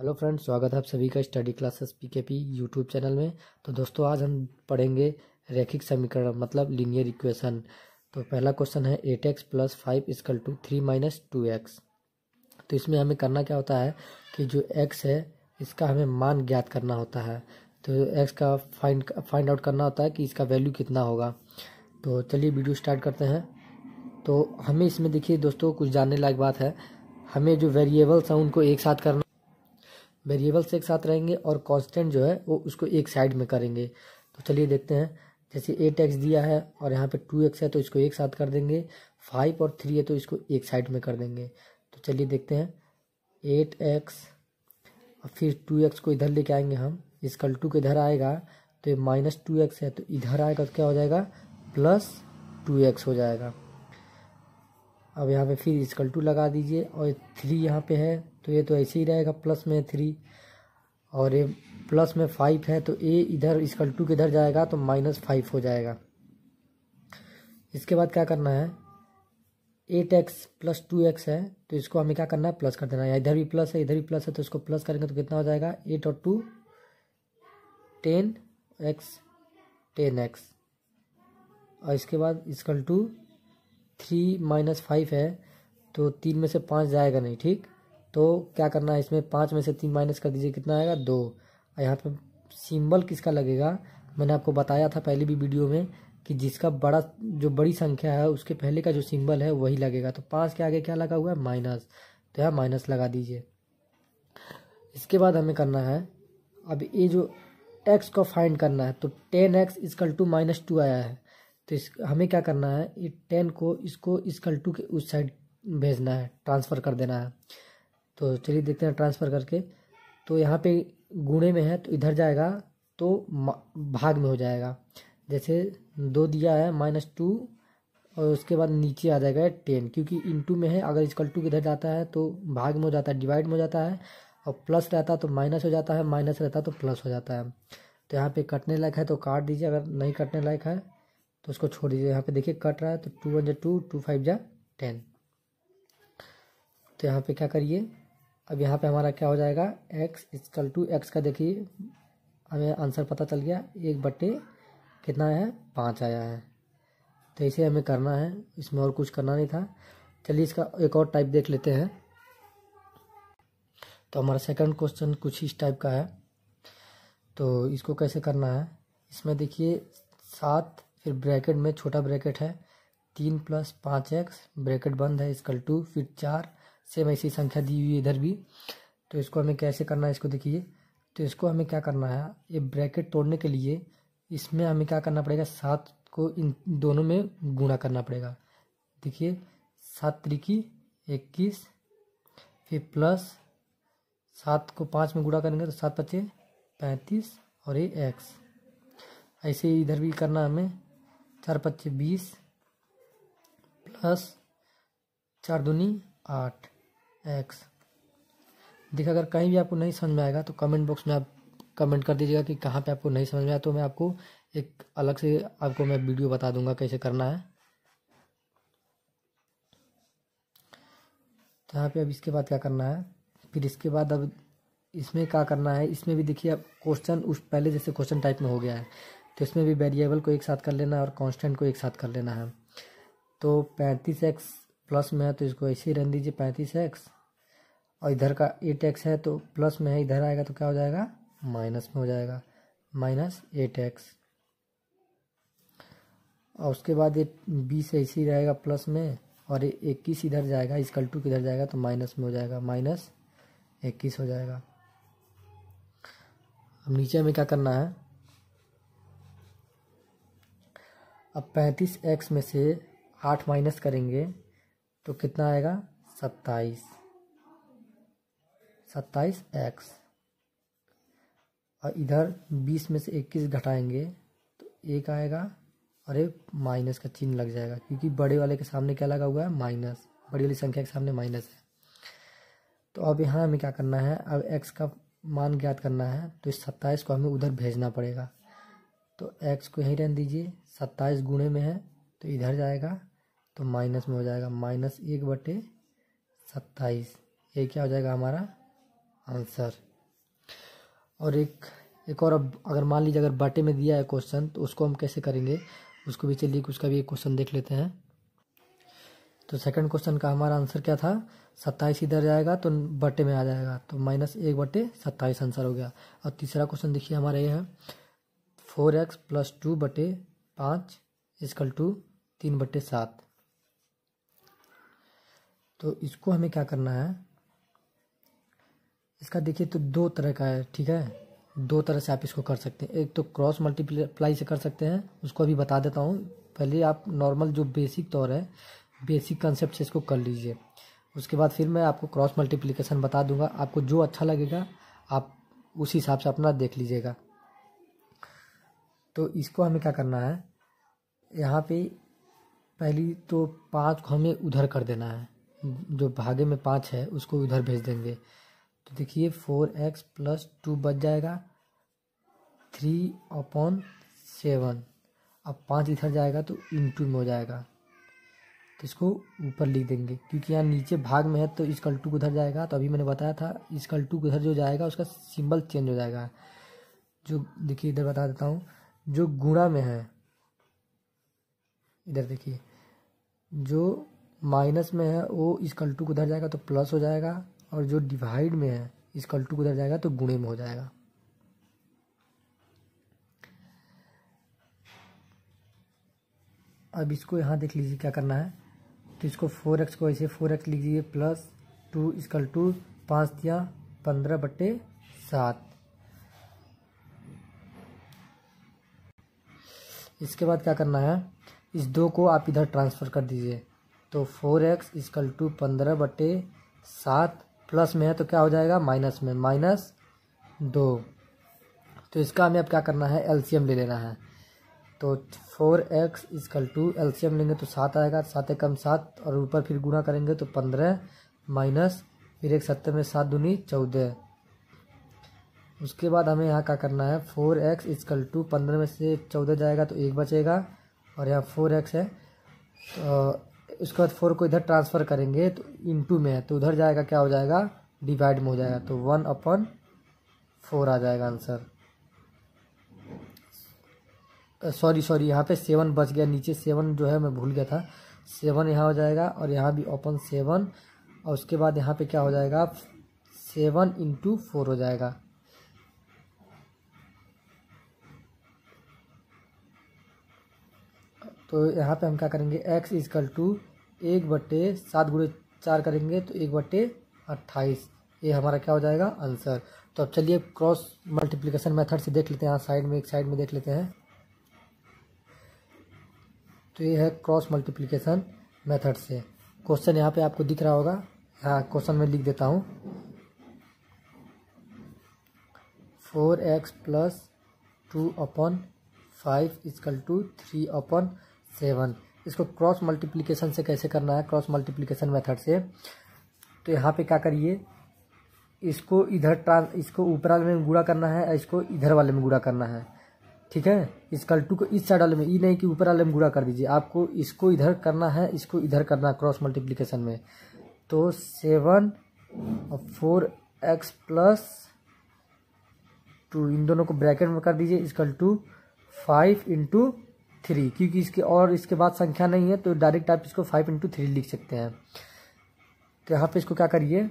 hello friends स्वागत है आप सभी का study classes PKP YouTube channel में तो दोस्तों आज हम पढ़ेंगे रैखिक समीकरण मतलब लीनियर इक्वेशन तो पहला क्वेश्चन है eight X plus five equal two three minus two X तो इसमें हमें करना क्या होता है कि जो एक्स है इसका हमें मान ज्ञात करना होता है तो एक्स का फाइंड फाइंड आउट करना होता है कि इसका वैल्यू कितना होगा तो चलिए वीडियो स्टार्ट करते हैं तो हमें इसमें देखिए दोस्तों कुछ जानने लायक बात है हमें जो वेरिएबल्स हैं उनको एक साथ करना वेरिएबल्स एक साथ रहेंगे और कांस्टेंट जो है वो उसको एक साइड में करेंगे तो चलिए देखते हैं जैसे एट एक्स दिया है और यहाँ पे टू एक्स है तो इसको एक साथ कर देंगे फाइव और थ्री है तो इसको एक साइड में कर देंगे तो चलिए देखते हैं एट एक्स और फिर टू एक्स को इधर लेके आएंगे हम इसकल टू के इधर आएगा तो ये माइनस टू एक्स है तो इधर आएगा तो क्या हो जाएगा प्लस टू एक्स हो जाएगा अब यहाँ पे फिर इसकल टू लगा दीजिए और थ्री यहाँ पे है तो ये तो ऐसे ही रहेगा प्लस में थ्री और ये प्लस में फाइव है तो ए इधर इसकल टू किधर जाएगा तो माइनस फाइव हो जाएगा इसके बाद क्या करना है eight X plus two X है तो इसको हमें क्या करना है प्लस कर देना है इधर भी प्लस है इधर भी प्लस है तो इसको प्लस करेंगे तो कितना हो जाएगा एट और two ten X ten X और इसके बाद is equal two three minus five है तो तीन में से पाँच जाएगा नहीं ठीक तो क्या करना है इसमें पाँच में से तीन माइनस कर दीजिए कितना आएगा दो और यहाँ पर सिंबल किसका लगेगा मैंने आपको बताया था पहले भी वीडियो में कि जिसका बड़ा जो बड़ी संख्या है उसके पहले का जो सिंबल है वही लगेगा तो पाँच के आगे क्या लगा हुआ है माइनस तो यहाँ माइनस लगा दीजिए इसके बाद हमें करना है अब ये जो एक्स को फाइंड करना है तो ten X is equal to minus two आया है तो इस हमें क्या करना है ये टेन को इसको कल टू के उस साइड भेजना है ट्रांसफ़र कर देना है तो चलिए देखते हैं ट्रांसफ़र करके तो यहाँ पे गुणे में है तो इधर जाएगा तो भाग में हो जाएगा जैसे दो दिया है माइनस टू और उसके बाद नीचे आ जाएगा टेन क्योंकि इन टू में है अगर इसकल टू किधर जाता है तो भाग में हो जाता है डिवाइड में हो जाता है और प्लस रहता है तो माइनस हो जाता है माइनस रहता है तो प्लस हो जाता है तो यहाँ पे कटने लायक है तो काट दीजिए अगर नहीं कटने लायक है तो उसको छोड़ दीजिए यहाँ पे देखिए कट रहा है तो टू वन जा टू टू फाइव जा टेन तो यहाँ पे क्या करिए अब यहाँ पे हमारा क्या हो जाएगा एक्स इजकल टू एक्स का देखिए हमें आंसर पता चल गया एक बट्टे कितना है पाँच आया है तो इसे हमें करना है इसमें और कुछ करना नहीं था चलिए इसका एक और टाइप देख लेते हैं तो हमारा सेकंड क्वेश्चन कुछ इस टाइप का है तो इसको कैसे करना है इसमें देखिए सात फिर ब्रैकेट में छोटा ब्रैकेट है तीन प्लस पाँच एक्स ब्रैकेट बंद है इसकल टू फिर चार सेम ऐसी संख्या दी हुई है इधर भी तो इसको हमें कैसे करना है इसको देखिए तो इसको हमें क्या करना है ये ब्रैकेट तोड़ने के लिए इसमें हमें क्या करना पड़ेगा सात को इन दोनों में गुणा करना पड़ेगा देखिए सात त्रिकी इक्कीस फिर प्लस सात को पाँच में गुणा करेंगे तो सात पच्चे पैंतीस और ये एक्स ऐसे इधर भी करना हमें चार पच्चीस बीस प्लस चार दूनी आठ एक्स देखिए अगर कहीं भी आपको नहीं समझ में आएगा तो कमेंट बॉक्स में आप कमेंट कर दीजिएगा कि कहाँ पे आपको नहीं समझ में आया तो मैं आपको एक अलग से आपको मैं वीडियो बता दूंगा कैसे करना है तो यहाँ पे अब इसके बाद क्या करना है फिर इसके बाद अब इसमें क्या करना है इसमें भी देखिए अब क्वेश्चन उस पहले जैसे क्वेश्चन टाइप में हो गया है तो इसमें भी वेरिएबल को एक साथ कर लेना है और कांस्टेंट को एक साथ कर लेना है तो पैंतीस एक्स प्लस में है तो इसको ऐसे ही रन दीजिए पैंतीस एक्स और इधर का एट एक्स है तो प्लस में है इधर आएगा तो क्या हो जाएगा माइनस में हो जाएगा माइनस एट एक्स और उसके बाद ये बीस ऐसे ही रहेगा प्लस में और ये इक्कीस इधर जाएगा इसकल टू किधर जाएगा तो माइनस में हो जाएगा माइनस इक्कीस हो जाएगा अब नीचे में क्या करना है अब पैंतीस एक्स में से आठ माइनस करेंगे तो कितना आएगा सत्ताईस सत्ताईस एक्स और इधर बीस में से इक्कीस घटाएंगे तो एक आएगा और एक माइनस का चिन्ह लग जाएगा क्योंकि बड़े वाले के सामने क्या लगा हुआ है माइनस बड़ी वाली संख्या के सामने माइनस है तो अब यहाँ हमें क्या करना है अब एक्स का मान ज्ञात करना है तो इस सत्ताईस को हमें उधर भेजना पड़ेगा तो एक्स को यहीं रहने दीजिए सत्ताईस गुणे में है तो इधर जाएगा तो माइनस में हो जाएगा माइनस एक बटे सत्ताईस ये क्या हो जाएगा हमारा आंसर और एक एक और अब अगर मान लीजिए अगर बटे में दिया है क्वेश्चन तो उसको हम कैसे करेंगे उसको भी चलिए उसका भी एक क्वेश्चन देख लेते हैं तो सेकंड क्वेश्चन का हमारा आंसर क्या था सत्ताईस इधर जाएगा तो बटे में आ जाएगा तो माइनस एक बटे सत्ताईस आंसर हो गया और तीसरा क्वेश्चन देखिए हमारा ये है फोर एक्स प्लस टू बटे पाँच इजकल टू तीन बट्टे सात तो इसको हमें क्या करना है इसका देखिए तो दो तरह का है ठीक है दो तरह से आप इसको कर सकते हैं एक तो क्रॉस मल्टीप्लाई से कर सकते हैं उसको अभी बता देता हूँ पहले आप नॉर्मल जो बेसिक तौर है बेसिक कंसेप्ट से इसको कर लीजिए उसके बाद फिर मैं आपको क्रॉस मल्टीप्लिकेशन बता दूंगा आपको जो अच्छा लगेगा आप उस हिसाब से अपना देख लीजिएगा तो इसको हमें क्या करना है यहाँ पे पहली तो पाँच को हमें उधर कर देना है जो भागे में पाँच है उसको उधर भेज देंगे तो देखिए फोर एक्स प्लस टू बच जाएगा थ्री अपॉन सेवन अब पाँच इधर जाएगा तो इन टू में हो जाएगा तो इसको ऊपर लिख देंगे क्योंकि यहाँ नीचे भाग में है तो इस कल्टू को उधर जाएगा तो अभी मैंने बताया था इस कल्टू को उधर जो जाएगा उसका सिंबल चेंज हो जाएगा जो देखिए इधर बता देता हूँ जो गुणा में है इधर देखिए जो माइनस में है वो इसकल टू उधर जाएगा तो प्लस हो जाएगा और जो डिवाइड में है इसकल टू उधर जाएगा तो गुणे में हो जाएगा अब इसको यहाँ देख लीजिए क्या करना है तो इसको फोर एक्स को ऐसे फोर एक्स लीजिए प्लस टू इसकल टू पाँच या पंद्रह बट्टे सात इसके बाद क्या करना है इस दो को आप इधर ट्रांसफ़र कर दीजिए तो फोर एक्स इजकल टू पंद्रह बटे सात प्लस में है तो क्या हो जाएगा माइनस में माइनस दो तो इसका हमें अब क्या करना है एलसीएम ले लेना है तो four x is equal two LCM लेंगे तो सात आएगा सात एक कम सात और ऊपर फिर गुना करेंगे तो पंद्रह माइनस फिर एक सत्तर में सात दूनी चौदह उसके बाद हमें यहाँ क्या करना है फोर एक्स इजकल टू पंद्रह में से चौदह जाएगा तो एक बचेगा और यहाँ फोर एक्स है तो उसके बाद फोर को इधर ट्रांसफ़र करेंगे तो टू में है तो उधर जाएगा क्या हो जाएगा डिवाइड में हो जाएगा तो वन अपन फोर आ जाएगा आंसर सॉरी सॉरी यहाँ पे सेवन बच गया नीचे सेवन जो है मैं भूल गया था सेवन यहाँ हो जाएगा और यहाँ भी ओपन सेवन और उसके बाद यहाँ पे क्या हो जाएगा सेवन इंटू फोर हो जाएगा तो यहाँ पे हम क्या करेंगे एक्स इजकल टू एक बट्टे सात गुड़े चार करेंगे तो एक बट्टे अट्ठाईस ये हमारा क्या हो जाएगा आंसर तो अब चलिए क्रॉस मल्टीप्लिकेशन मेथड से देख लेते हैं यहाँ साइड में एक साइड में देख लेते हैं तो ये है क्रॉस मल्टीप्लिकेशन मेथड से क्वेश्चन यहाँ पे आपको दिख रहा होगा हाँ क्वेश्चन में लिख देता हूँ four x plus two upon five is equal two three upon seven इसको क्रॉस मल्टीप्लीकेशन से कैसे करना है क्रॉस मल्टीप्लीकेशन मेथड से तो यहाँ पे क्या करिए इसको इधर ट्रांस इसको ऊपर वाले में गुड़ा करना है इसको इधर वाले में गुड़ा करना है ठीक है इस कल्टू को इस साइड वाले में ये नहीं कि ऊपर वाले में गुड़ा कर दीजिए आपको इसको इधर करना है इसको इधर करना है क्रॉस मल्टीप्लीकेशन में तो सेवन और फोर एक्स प्लस टू इन दोनों को ब्रैकेट में कर दीजिए इसकल टू फाइव इंटू थ्री क्योंकि इसके और इसके बाद संख्या नहीं है तो डायरेक्ट आप इसको फाइव इंटू थ्री लिख सकते हैं तो यहाँ पे इसको क्या करिए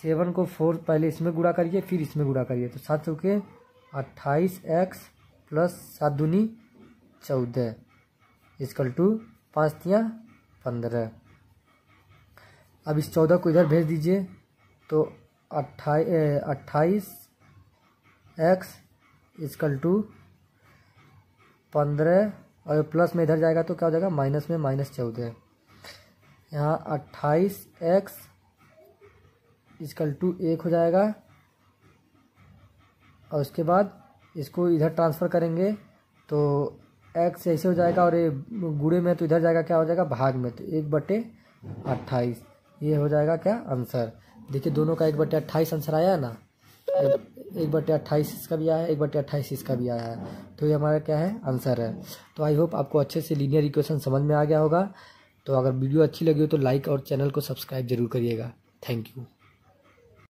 सेवन को फोर पहले इसमें गुड़ा करिए फिर इसमें गुड़ा करिए तो सात चौके अट्ठाईस एक्स प्लस सात दूनी चौदह इसकल टू पाँच तिया पंद्रह अब इस चौदह को इधर भेज दीजिए तो अट्ठाई अट्ठाईस एक्स इसकल टू पंद्रह और प्लस में इधर जाएगा तो क्या हो जाएगा माइनस में माइनस चौदह यहाँ अट्ठाईस एक्स इजकल टू एक हो जाएगा और उसके बाद इसको इधर ट्रांसफ़र करेंगे तो एक्स ऐसे हो जाएगा और ये गुड़े में तो इधर जाएगा क्या हो जाएगा भाग में तो एक बटे अट्ठाईस ये हो जाएगा क्या आंसर देखिए दोनों का एक बटे अट्ठाईस आंसर आया ना एक बटे अट्ठाईस इसका भी आया है एक बटे अट्ठाईस इसका भी आया है तो ये हमारा क्या है आंसर है तो आई होप आपको अच्छे से लीनियर इक्वेशन समझ में आ गया होगा तो अगर वीडियो अच्छी लगी हो तो लाइक और चैनल को सब्सक्राइब जरूर करिएगा थैंक यू